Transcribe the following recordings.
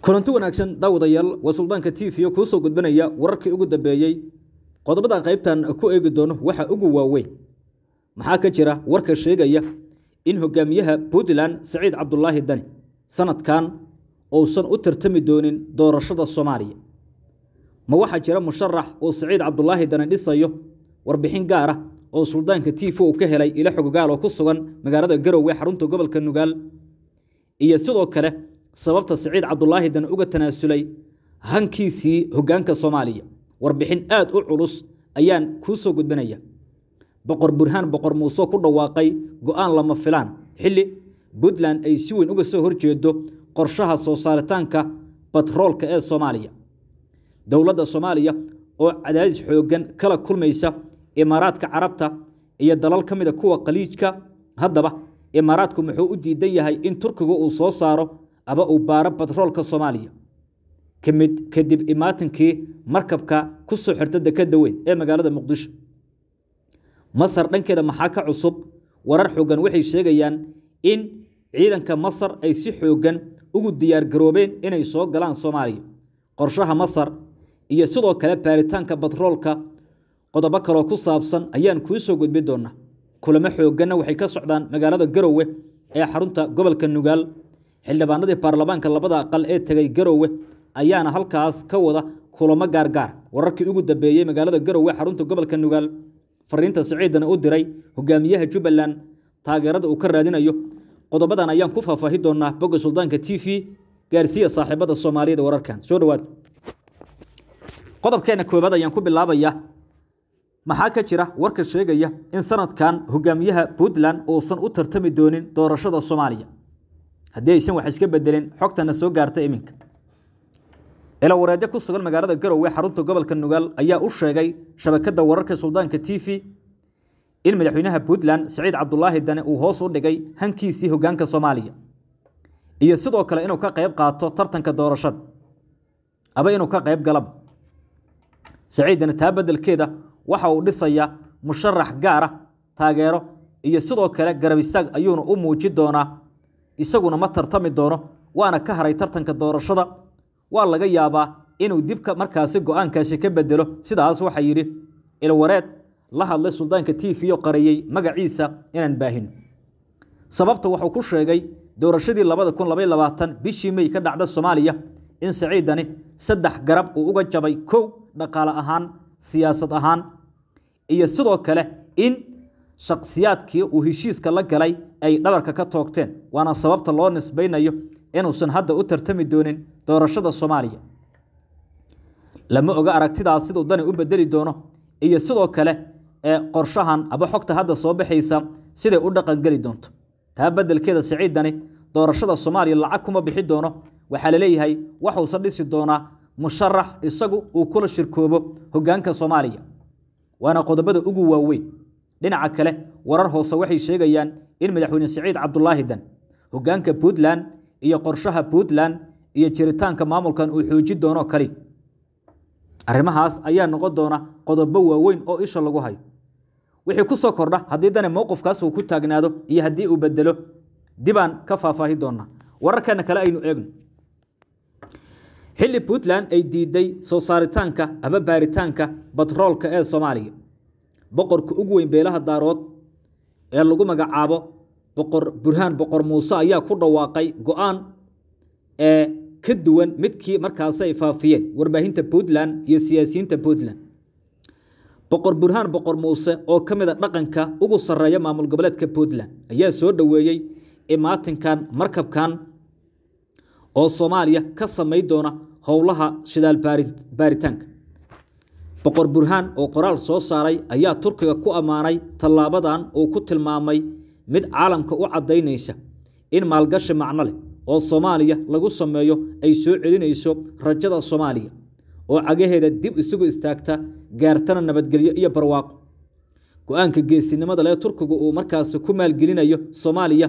kulanti wanaagsan daawadayaal waa suldaanka t v o kuu soo gudbinaya wararkii ugu dambeeyey qodobadan qaybtan ku eegi doono waxa ugu waaweyn maxaa ka jira warka sheegaya in hogaamiyaha puntland saciid cabdulaahi dani sanadkan uusan u tartami doonin doorashada soomaaliya ma waxaa jira musharax uu saciid cabdulaahi dani dhisayo warbixin gaar ah oo suldaanka t v u ka helay ila xogogaal oo ku sugan magaalada garowe xarunta gobolka nugaal iyo sidoo kale sababta siciid cabdulaahi dan uga tanaasulay hankiisii hoggaanka soomaaliya warbixin aad u culus ayaan kuu soo gudbinaya boqor burhaan boqor muuse ku dhawaaqay go-aan lama filaan xilli puntland ay si weyn uga soo horjeedo qorshaha soo saaritaanka batroolka ee soomaaliya dowladda soomaaliya oo cadaadis xooggan kala kulmaysa imaaraadka carabta iyo dalal ka mida ah kuwa khaliijka haddaba imaaraadku muxuu u diidan yahay in turkigu uu soo saaro aba uu baaro batroolka soomaaliya kamid kadib imaatankii markabka ku soo xirta dekadda weyn ee magaalada muqdisho masar dhankeeda maxaa ka cusub warar xoogan waxay sheegayaan in ciidanka masar ay si xoogan ugu diyaar garoobeen inay soo galaan soomaaliya qorshaha masar iyo sidoo kale baaritaanka batroolka qodobo kaloo ku saabsan ayaan kuu soo gudbi doonaa kulamo xooganna waxay ka socdaan magaalada garowe ee xarunta gobolka nugaal xildhibaanadii baarlamaanka labada aqal ee tegay garowe ayaana halkaas ka wada kulamo gaargaar wararkii ugu dambeeyey magaalada garowe xarunta gobolka nugaal fariinta siciidana u diray hogaamiyaha jubbaland taageerada uu ka raadinayo qodobadan ayaan ku faahfaahi doonaa bogga suldaanka t v gaarsiiya saaxiibada soomaaliyada wararkan soo dhawaad qodobkeena koobaad ayaan ku bilaabayaa maxaa ka jira warka sheegaya in sanadkan hogaamiyaha puntland uusan u tartami doonin doorashada soomaaliya haddii aysan wax iska bedeleen xogtana soo gaarta iminka cilowareedyo ku sugan magaalada garowe xarunta gobolka nugaal ayaa u sheegay shabakada wararka suldaanka t v in madaxweynaha puntland saciid cabdulaahi dane uu hoos u dhigay hankiisii hoggaanka soomaaliya iyo sidoo kale inuu ka qayb qaato tartanka doorashada aba inuu ka qayb galaba siciid dane taa beddelkeeda waxa uu dhisayaa musharax gaar ah taageero iyo sidoo kale garab istaag ayuuna u muuji doonaa isaguna ma tartami doono waana ka haray tartanka doorashada waa laga yaabaa inuu dibka markaasi go-aankaasi ka bedelo sidaas waxaa yidhi ilwareed la hadlay suldaanka oo qareeyey magaciisa inaan baahin sababta wuxuu ku sheegay doorashadii labada kun labay labaatan bishii may ka dhacda soomaaliya in saciidani saddex garab uu uga jabay kow dhaqaale ahaan siyaasad ahaan iyo sidoo kale in shakhsiyaadkii uu heshiiska la galay ay dhabarka ka toogteen waana sababta loo nisbaynayo inuusan hadda u tartami doonin doorashada soomaaliya lama oga aragtidaas siduu dani u bedeli doono iyo sidoo kale ee qorshahan aba xogta hadda soo baxaysa siday u dhaqangeli doonto taa beddelkeeda siciidani doorashada soomaaliya lacag kuma bixi doono waxaa laleeyahay waxuusan dhisi doonaa musharax isagu uu kula shirkoobo hoggaanka soomaaliya waana qodobada ugu waaweyn dhinaca kale warar hoose waxay sheegayaan in madaxweyne siciid cabdulaahi dan hogaanka puntland iyo qorshaha puntland iyo jiritaanka maamulkan uu xooji doono kali arrimahaas ayaa noqon doona qodobo waaweyn oo isha lagu hayo wixii ku soo kordha haddii dane mowqifkaas uu ku taagnaado iyo haddii uu bedelo dibaan ka faahfaahi doona wararkana kale aynu eegno xilli puntland ay diiday soo saaritaanka ama baaritaanka batroolka ee soomaaliya boqorka ugu weyn beelaha daarood ee lagu magacaabo boqor burhaan boqor muuse ayaa ku dhawaaqay go-aan ee ka duwan midkii markaasay faafiyeen warbaahinta puntland iyo siyaasiyiinta puntland boqor burhaan boqor muuse oo ka mid a dhaqanka ugu sarreeya maamul goboleedka puntland ayaa soo dhoweeyey imaatinkan markabkan oo soomaaliya ka samayn doona howlaha shidaal baaritaanka boqor burhaan oo qoraal soo saaray ayaa turkiga ku ammaanay tallaabadan uu ku tilmaamay mid caalamka u caddaynaysa in maalgashi macno leh oo soomaaliya lagu sameeyo ay soo celinayso rajada soomaaliya oo cagaheeda dib isugu istaagta gaartana nabadgelyo iyo barwaaqo go-aanka geesinimada lee turkigu uu markaasi ku maalgelinayo soomaaliya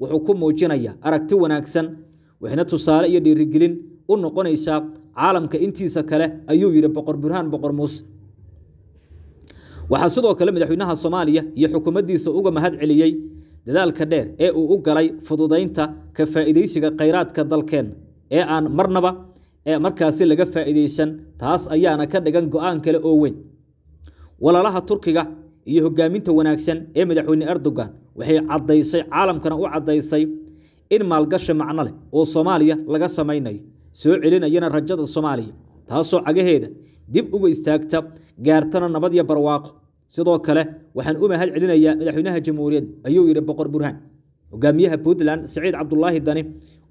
wuxuu ku muujinayaa aragti wanaagsan waxayna tusaale iyo dhiirigelin u noqonaysaa caalamka intiisa kale ayuu yidhi boqor burhaan boqor muuse waxaa sidoo kale madaxweynaha soomaaliya iyo xukuumaddiisa uga mahad celiyey dadaalka dheer ee uu u galay fududaynta ka faa'iidaysiga khayraadka dalkeenna ee aan marnaba ee markaasi laga faa'iidaysan taas ayaana ka dhigan go'aan kale oo weyn walaalaha turkiga iyo hoggaaminta wanaagsan ee madaxweyne erdogan waxay caddaysay caalamkana u caddaysay in maalgashi macno leh oo soomaaliya laga samaynayo soo celinayana rajada soomaaliya taasoo cagaheeda dib uga istaagta gaartana nabad iyo barwaaqo sidoo kale waxaan u mahad celinayaa madaxweynaha jamhuuriyadda ayuu yidhi boqor burhaan hogaamiyaha puntland saciid cabdulaahi dani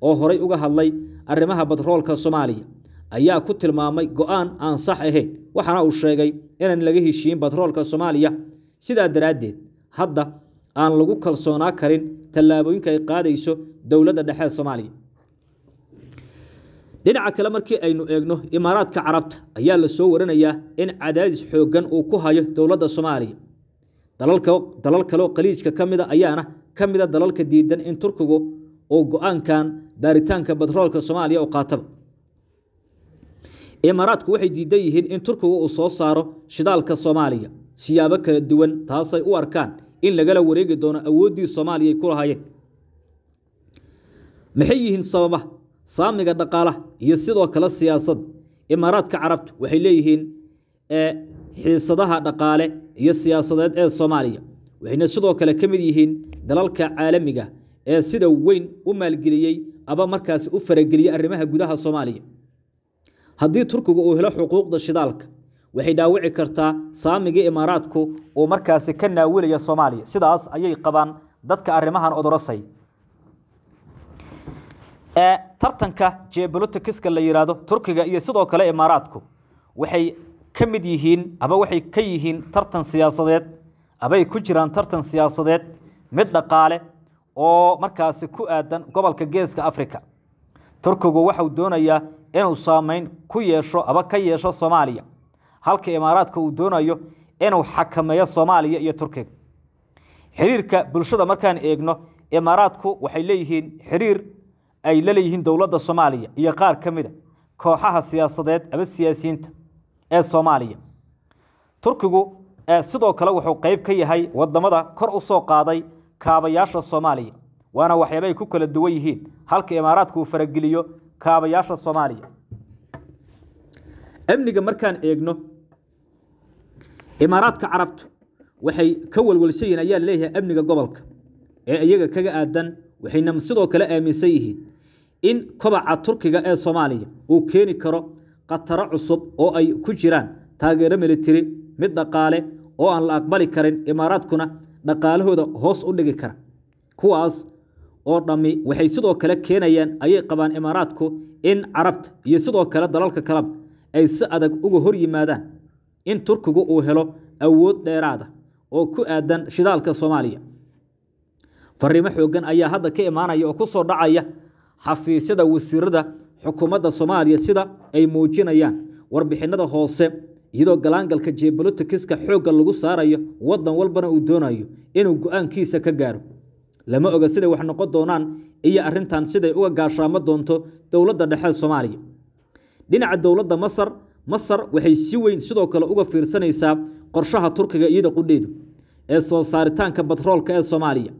oo horay uga hadlay arrimaha batroolka soomaaliya ayaa ku tilmaamay go aan aan sax ahayn waxaana uu sheegay inaan laga heshiiyin batroolka soomaaliya sidaa daraaddeed hadda aan lagu kalsoonaa karin tallaabooyinka ay qaadayso dowladda dhexe soomaaliya dhinaca kale markii aynu eegno imaaraadka carabta ayaa lasoo waranayaa in cadaadis xooggan uu ku hayo dowladda soomaaliya dalal kaleo qaliijka ka mida ayaana ka mida dalalka diidan in turkigu uu go-aankan baaritaanka batroolka soomaaliya u qaataba imaaraadku waxay diidan yihiin in turkigu uu soo saaro shidaalka soomaaliya siyaabo kala duwan taasay u arkaan in lagala wareegi doono awooddii soomaaliya ay ku lahaayeen maxay yihiin sababaha saamiga dhaqaalaha iyo sidoo kale siyaasad imaaraadka carabtu waxay leeyihiin ee xiisadaha dhaqaale iyo siyaasadeed ee soomaaliya waxayna sidoo kale ka mid yihiin dalalka caalamiga ah ee sida weyn u maalgeliyey aba markaasi u farageliyey arrimaha gudaha soomaaliya haddii turkigu uu helo xuquuqda shidaalka waxay dhaawici kartaa saamigii imaaraadku uu markaasi ka naawilaya soomaaliya sidaas ayay qabaan dadka arrimahan odorosay tartanka jeebolotikiska la yidhaahdo turkiga iyo sidoo kale imaaraadku waxay ka mid yihiin aba waxay ka yihiin tartan siyaasadeed abay ku jiraan tartan siyaasadeed mid dhaqaale oo markaasi ku aadan gobolka geeska africa turkigu waxau doonayaa inuu saameyn ku yeesho aba ka yeesho soomaaliya halka imaaraadka uu doonayo inuu xakameeyo soomaaliya iyo turkiga xiriirka bulshada markaan eegno imaaraadku waxay leeyihiin xiriir ay la leeyihiin dowladda soomaaliya iyo qaar ka mida kooxaha siyaasadeed ama siyaasiyiinta ee soomaaliya turkigu sidoo kale wuxuu qayb ka yahay wadamada kor u soo qaaday kaabayaasha soomaaliya waana waxyaabay ku kala duwan yihiin halka imaaraadku uu farageliyo kaabayaasha soomaaliya amniga markaan eegno imaaraadka carabtu waxay ka welwelshayiin ayaa leeyahay amniga gobolka ee iyaga kaga aadan waxayna sidoo kale aaminsan yihiin in kobaca turkiga ee soomaaliya uu keeni karo khataro cusub oo ay ku jiraan taageero militari mid dhaqaale oo aan la aqbali karin imaaraadkuna dhaqaalahooda hoos u dhigi kara kuwaas oo dhammi waxay sidoo kale keenayaan ayay qabaan imaaraadku in carabta iyo sidoo kale dalalka kaleba ay si adag uga hor yimaadaan in turkigu uu helo awood dheeraada ah oo ku aadan shidaalka soomaaliya fariimo xooggan ayaa hadda ka imaanaya oo ku soo dhacaya xafiisyada wasiirada xukuumadda soomaaliya sida ay muujinayaan warbixinada hoose iyadoo galaangalka jeebolotikiska xoogga lagu saarayo wadan walbana uu doonayo inuu go-aankiisa ka gaaro lama oga siday wax noqon doonaan iyo arrintan siday uga gaashaamo doonto dowladda dhexe soomaaliya dhinaca dowladda masar masar waxay si weyn sidoo kale uga fiirsanaysaa qorshaha turkiga iyada qudheedu ee soo saaritaanka batroolka ee soomaaliya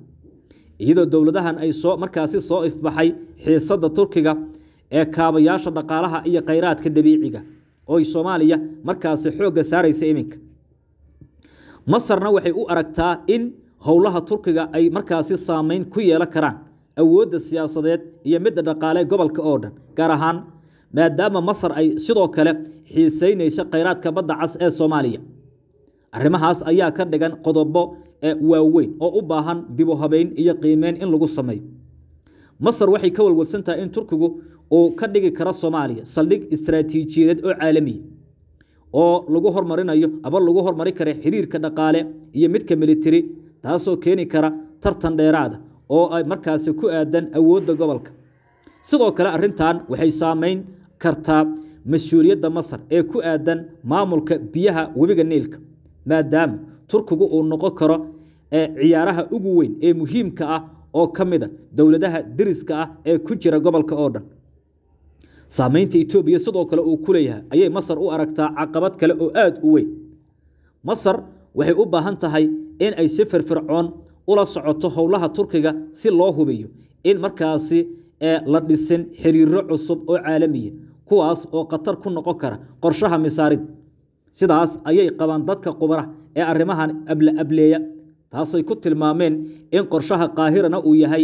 iyadoo dowladahan ay soo markaasi soo ifbaxay xiisadda turkiga ee kaabayaasha dhaqaalaha iyo khayraadka dabiiciga oy soomaaliya markaasi xoogga saaraysa iminka masarna waxay u aragtaa in howlaha turkiga ay markaasi saameyn ku yeelan karaan awoodda siyaasadeed iyo midda dhaqaale gobolka oo dhan gaar ahaan maadaama masar ay sidoo kale xiisaynayso khayraadka badda cas ee soomaaliya arrimahaas ayaa ka dhigan qodobo waaweyn oo u baahan dibu habayn iyo qiimeyn in lagu sameeyo masar waxay ka walwalsan tahay in turkigu uu ka dhigi karo soomaaliya saldhig istaraatiijiyadeed oo caalamiya oo lagu hormarinayo aba lagu hormari kara xiriirka dhaqaale iyo midka militari taasoo keeni kara tartan dheeraada oo ay markaasi ku aadan awoodda gobolka sidoo kale arrintan waxay saamayn kartaa mas-uuliyadda masar ee ku aadan maamulka biyaha webiga niilka maadaama turkigu uu noqon karo ee ciyaaraha ugu weyn ee muhiimka ah oo ka mid a ah dowladaha deriska ah ee ku jira gobolka oo dhan saamaynta etoobiya sidoo kale uu ku leeyahay ayay masar u aragtaa caqabad kale oo aada u weyn masar waxay u baahan tahay in ay si firfircoon ula socoto howlaha turkiga si loo hubiyo in markaasi la dhisin xiriiro cusub oo caalamiya ah, kuwaas oo khatar ku noqon kara qorshaha misaarid sidaas ayay qabaan dadka qubara ee arrimahan abla ableeya taasay ku tilmaameen in qorshaha qaahirana uu yahay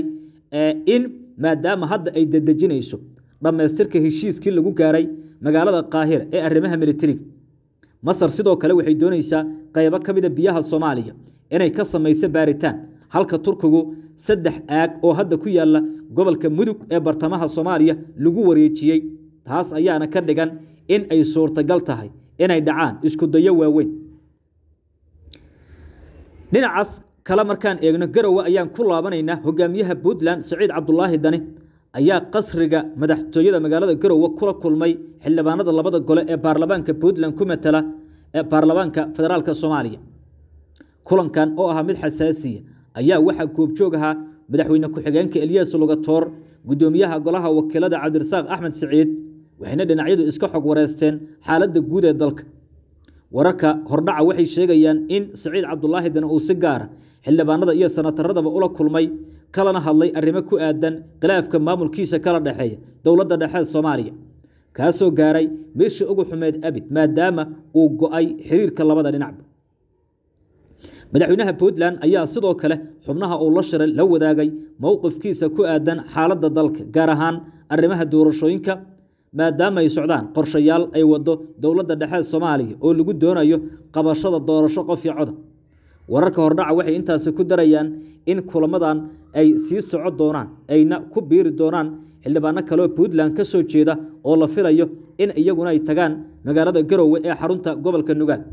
eh, in maadaama hadda ay dedejinayso dhammaystirka heshiiskii lagu gaaray magaalada qaahira ee arrimaha militariga masar sidoo kale waxay doonaysaa qaybo ka mida ah biyaha soomaaliya inay ka samayso baaritaan halka turkigu saddex aag oo hadda ku yaalla gobolka mudug ee bartamaha soomaaliya lagu wareejiyey taas ayaana ka dhigan in ay suurtagal tahay inay dhacaan iskudayo waaweyn dhinacaas kale markaan eegno garowe ayaan ku laabanaynaa hogaamiyaha puntland siciid cabdulaahi dani ayaa qasriga madaxtooyada magaalada garowe kula kulmay xildhibaanada labada gole ee baarlamaanka puntland ku matela ee baarlamaanka federaalka soomaaliya kulankan oo ahaa mid xasaasiya ayaa waxaa goobjoog ahaa madaxweyne ku-xigeenka eliyas lugatoor guddoomiyaha golaha wakiilada cabdirasaaq axmed siciid waxayna dhinacyadu iska xog wareysteen xaaladda guud ee dalka wararka hordhaca waxay sheegayaan in siciid cabdulaahi dana uu si gaara xildhibaanada iyo sanataradaba ula kulmay kalana hadlay arrimo ku aadan khilaafka maamulkiisa kala dhexeeya dowladda dhexe soomaaliya kaasoo gaaray meeshii ugu xumeed abid maadaama uu go-ay xiriirka labada dhinacba madaxweynaha puntland ayaa sidoo kale xubnaha uu la shiray la wadaagay mowqifkiisa ku aadan xaaladda dalka gaar ahaan arrimaha doorashooyinka maadaama ay socdaan qorshayaal ay wado dowladda dhexe soomaaliya oo lagu doonayo qabashada doorasho qof iyo wararka hordhaca waxay intaasi ku darayaan in kulamadan ay sii soco doonaan ayna ku biiri doonaan xildhibaano kaleoo puntland ka soo jeeda oo la filayo in iyaguna ay tagaan magaalada garowe ee xarunta gobolka nugaal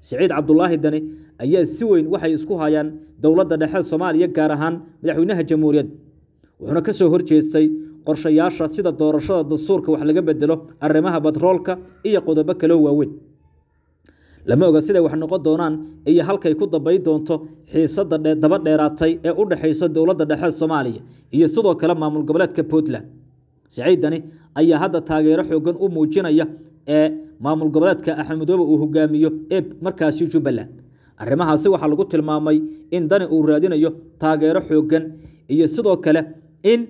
siciid cabdulaahi dani ayaa si weyn waxay isku hayaan dowladda dhexe soomaaliya gaar ahaan madaxweynaha jamhuuriyadda wuxuuna ka soo horjeestay qorshayaasha sida doorashada dastuurka wax laga bedelo arimaha batroolka iyo qodobo kaloo waaweyn lama oga siday wax noqon doonaan iyo halkay ku dabayn doonto xiisada daba dheeraatay ee u dhexayso dowladda dhexe soomaaliya iyo sidoo kale maamul goboleedka puntland siciidani ayaa hadda taageero xoogan u muujinaya ee maamul goboleedka axmedoobe uu hogaamiyo ee markaasi jubbaland arrimahaasi waxaa lagu tilmaamay in dani uu raadinayo taageero xooggan iyo sidoo kale in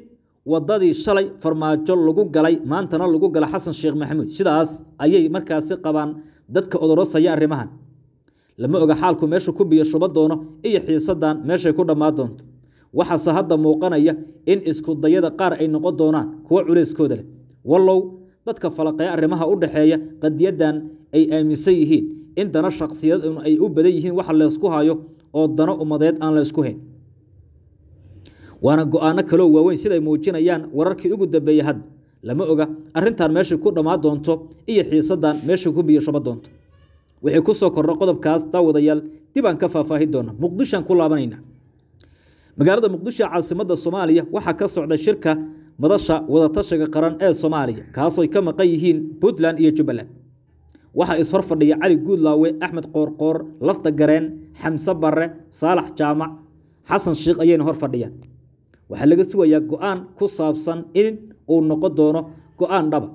wadadii shalay farmaajo lagu galay maantana lagu gala xasan sheekh maxamuud sidaas ayay markaasi qabaan dadka odorosaya arrimahan lama oga xaalku meesha ku biyo shuba doono iyo xiisadan meeshay ku dhammaan doonto waxaase hadda muuqanaya in iskudayada qaar ay noqon doonaan kuwo culayskooda leh wallow dadka falaqeya arrimaha u dhaxeeya qadiyadan ay aaminsan yihiin in dana shaksiyadn ay u badan yihiin waxa laysku hayo oo dano umadeed aan laysku hayn waana go-aano kaloo waaweyn siday muujinayaan wararkii ugu dambeeyey hadda lama oga arintan meeshay ku dhammaa doonto iyo xiisadan meeshay ku biyashaba doonto wixii ku soo korna qodobkaas daawadayaal dib aan ka faahfaahi doona muqdishoan ku laabanayna magaalada muqdisho caasimadda soomaaliya waxaa ka socda shirka madasha wadatashiga qaran ee soomaaliya kaasoy ka maqan yihiin puntland iyo jubbaland waxaa ishor fadhiya cali guudlaawe axmed qoorqoor lafta gareen xamse barre saalax jaamac xasan shiikh ayayna hor fadhiyaan waxaa laga sugayaa go-aan ku saabsan in uu noqon doono go-aan dhaba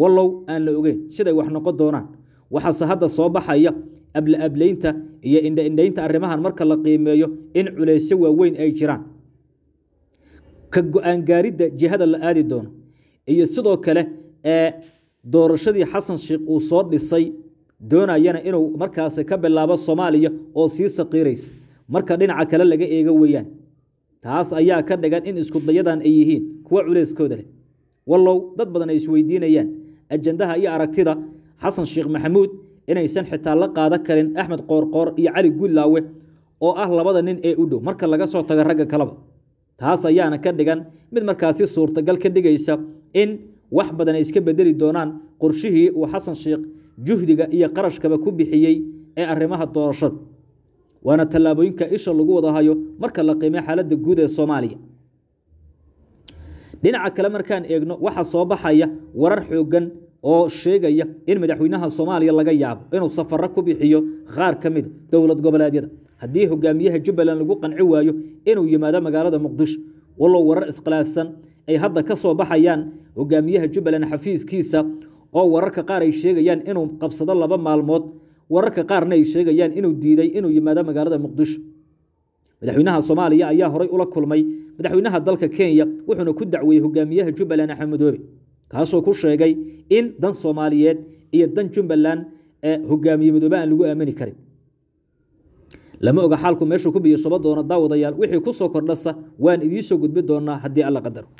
wallow aan la ogeyn siday wax noqon doonaan waxaase hadda soo baxaya ablaablaynta iyo indhaindhaynta arrimahan marka la qiimeeyo in culaysyo waaweyn ay jiraan ka go-aangaaridda jihada la aadi doono iyo sidoo kale ee doorashadii xasan sheekh uu soo dhisay doonayana inuu markaasi ka bilaabo soomaaliya oo sii saqiiraysa marka dhinaca kale laga eego weeyaan taas ayaa ka dhigan in iskudayadan ay yihiin kuwo culayskooda leh wallow dad badan ay isweydiinayaan ajandaha iyo aragtida xasan sheekh maxamuud inaysan xitaa la qaado karin axmed qoorqoor iyo cali gullaawe oo ah labada nin ee u dhow marka laga soo tago ragga kaleba taas ayaana ka dhigan mid markaasi suurtagal ka dhigaysa in wax badan ay iska bedeli doonaan qorshihii uu xasan sheekh juhdiga iyo qarashkaba ku bixiyey ee arrimaha doorashada waana tallaabooyinka isha lagu wadahayo marka la qiimay xaaladda guud ee soomaaliya dhinaca kale markaan eegno waxaa soo baxaya warar xooggan oo sheegaya in madaxweynaha soomaaliya laga yaabo inuu safaro ku bixiyo qaar ka mid dowlad goboleedyada haddii hogaamiyaha jubbaland lagu qanci waayo inuu yimaado magaalada muqdisho walow warar iskhilaafsan ay hadda ka soo baxayaan hogaamiyaha jubbaland xafiiskiisa oo wararka qaar ay sheegayaan inuu qabsado laba maalmood wararka qaarna ay sheegayaan inuu diiday inuu yimaado magaalada muqdisho madaxweynaha soomaaliya ayaa horay ula kulmay madaxweynaha dalka kenya wuxuuna ku dacweeyey hogaamiyaha jubbaland axmedoobe kaasoo ku sheegay in dan soomaaliyeed iyo dan jubbaland ee eh, hogaamiye madoobe aan lagu aamani karin lama oga xaalku meeshuu ku biyo shaba doona daawadayaal wixii ku soo kordhasa waan idiin soo gudbi doonaa haddii alla qadaro